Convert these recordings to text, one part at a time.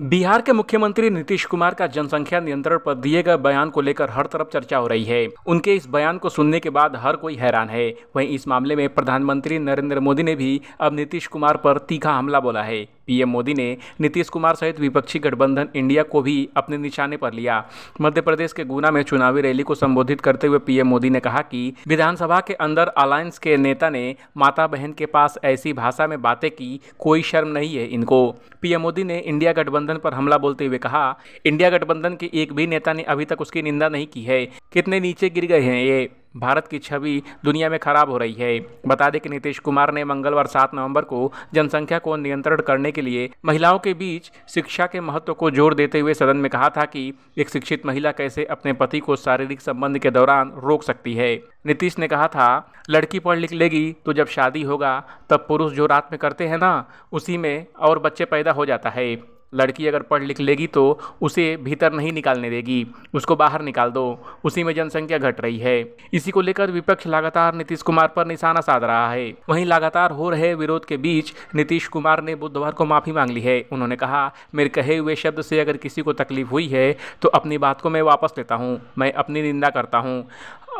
बिहार के मुख्यमंत्री नीतीश कुमार का जनसंख्या नियंत्रण पर दिए गए बयान को लेकर हर तरफ चर्चा हो रही है उनके इस बयान को सुनने के बाद हर कोई हैरान है वहीं इस मामले में प्रधानमंत्री नरेंद्र मोदी ने भी अब नीतीश कुमार पर तीखा हमला बोला है पीएम मोदी ने नीतीश कुमार सहित विपक्षी गठबंधन इंडिया को भी अपने निशाने पर लिया मध्य प्रदेश के गुना में चुनावी रैली को संबोधित करते हुए पीएम मोदी ने कहा कि विधानसभा के अंदर अलायंस के नेता ने माता बहन के पास ऐसी भाषा में बातें की कोई शर्म नहीं है इनको पीएम मोदी ने इंडिया गठबंधन पर हमला बोलते हुए कहा इंडिया गठबंधन के एक भी नेता ने अभी तक उसकी निंदा नहीं की है कितने नीचे गिर गए हैं ये भारत की छवि दुनिया में खराब हो रही है बता दें कि नीतीश कुमार ने मंगलवार सात नवंबर को जनसंख्या को नियंत्रण करने के लिए महिलाओं के बीच शिक्षा के महत्व को जोर देते हुए सदन में कहा था कि एक शिक्षित महिला कैसे अपने पति को शारीरिक संबंध के दौरान रोक सकती है नीतीश ने कहा था लड़की पढ़ लिख लेगी तो जब शादी होगा तब पुरुष जो रात में करते हैं ना उसी में और बच्चे पैदा हो जाता है लड़की अगर पढ़ लिख लेगी तो उसे भीतर नहीं निकालने देगी उसको बाहर निकाल दो उसी में जनसंख्या घट रही है इसी को लेकर विपक्ष लगातार नीतीश कुमार पर निशाना साध रहा है वहीं लगातार हो रहे विरोध के बीच नीतीश कुमार ने बुधवार को माफी मांग ली है उन्होंने कहा मेरे कहे हुए शब्द से अगर किसी को तकलीफ हुई है तो अपनी बात को मैं वापस लेता हूँ मैं अपनी निंदा करता हूँ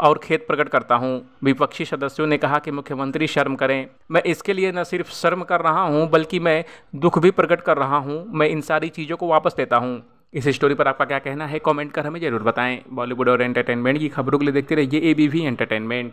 और खेत प्रकट करता हूं विपक्षी सदस्यों ने कहा कि मुख्यमंत्री शर्म करें मैं इसके लिए न सिर्फ शर्म कर रहा हूं बल्कि मैं दुख भी प्रकट कर रहा हूं मैं इन सारी चीज़ों को वापस लेता हूं इस स्टोरी पर आपका क्या कहना है कमेंट कर हमें ज़रूर बताएं बॉलीवुड और एंटरटेनमेंट की खबरों के लिए देखते रहिए ए बी वी एंटरटेनमेंट